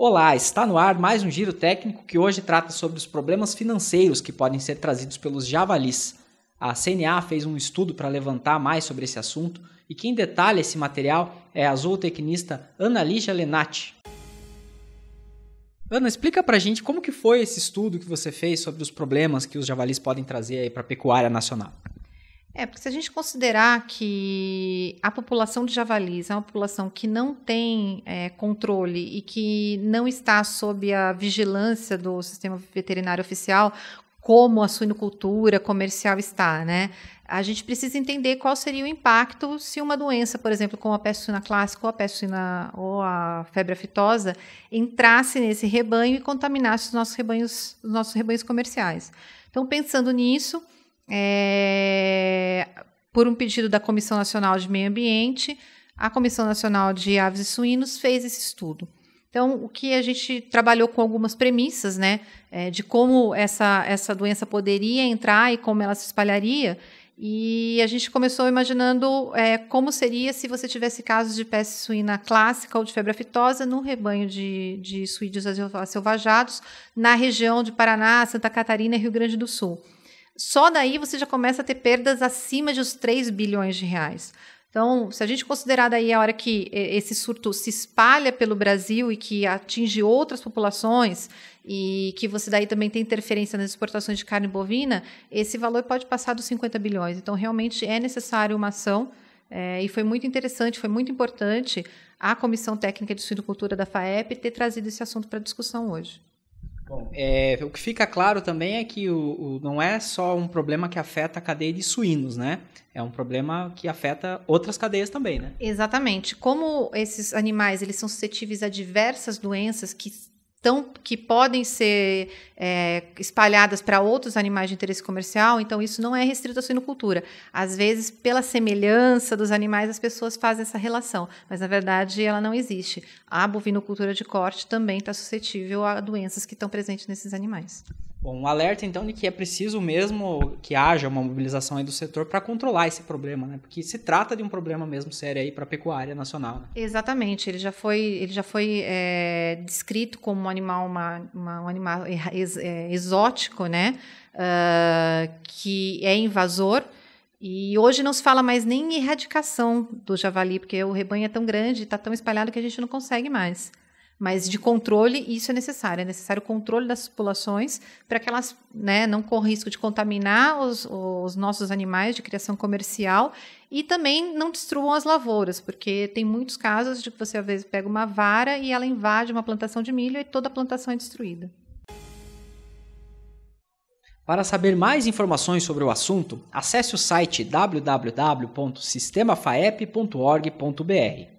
Olá, está no ar mais um giro técnico que hoje trata sobre os problemas financeiros que podem ser trazidos pelos javalis. A CNA fez um estudo para levantar mais sobre esse assunto e quem detalha esse material é a zootecnista Ana Lígia Lenati. Ana, explica pra gente como que foi esse estudo que você fez sobre os problemas que os javalis podem trazer aí para a pecuária nacional. É, porque se a gente considerar que a população de javalis é uma população que não tem é, controle e que não está sob a vigilância do sistema veterinário oficial, como a suinocultura comercial está, né? A gente precisa entender qual seria o impacto se uma doença, por exemplo, como a peste suína clássica ou a peste suína ou a febre aftosa, entrasse nesse rebanho e contaminasse os nossos rebanhos, os nossos rebanhos comerciais. Então, pensando nisso, é, por um pedido da Comissão Nacional de Meio Ambiente, a Comissão Nacional de Aves e Suínos fez esse estudo. Então, o que a gente trabalhou com algumas premissas, né, é, de como essa, essa doença poderia entrar e como ela se espalharia. E a gente começou imaginando é, como seria se você tivesse casos de peste suína clássica ou de febre aftosa no rebanho de, de suídeos selvajados na região de Paraná, Santa Catarina e Rio Grande do Sul. Só daí você já começa a ter perdas acima de os 3 bilhões de reais. Então, se a gente considerar daí a hora que esse surto se espalha pelo Brasil e que atinge outras populações e que você daí também tem interferência nas exportações de carne bovina, esse valor pode passar dos 50 bilhões. Então, realmente é necessário uma ação é, e foi muito interessante, foi muito importante a Comissão Técnica de Suinocultura da FAEP ter trazido esse assunto para discussão hoje. Bom, é, o que fica claro também é que o, o, não é só um problema que afeta a cadeia de suínos, né? É um problema que afeta outras cadeias também, né? Exatamente. Como esses animais eles são suscetíveis a diversas doenças que tão, que podem ser é, espalhadas para outros animais de interesse comercial, então isso não é restrito à suinocultura. Às vezes, pela semelhança dos animais, as pessoas fazem essa relação, mas na verdade ela não existe. A bovinocultura de corte também está suscetível a doenças que estão presentes nesses animais. Bom, um alerta então de que é preciso mesmo que haja uma mobilização aí do setor para controlar esse problema, né? Porque se trata de um problema mesmo sério aí para a pecuária nacional. Né? Exatamente, ele já foi, ele já foi é, descrito como um animal, uma, uma, um animal ex, é, exótico, né? Uh, que é invasor. E hoje não se fala mais nem em erradicação do javali, porque o rebanho é tão grande, está tão espalhado que a gente não consegue mais. Mas de controle, isso é necessário. É necessário o controle das populações para que elas né, não corram risco de contaminar os, os nossos animais de criação comercial e também não destruam as lavouras, porque tem muitos casos de que você, às vezes, pega uma vara e ela invade uma plantação de milho e toda a plantação é destruída. Para saber mais informações sobre o assunto, acesse o site www.sistemafaep.org.br.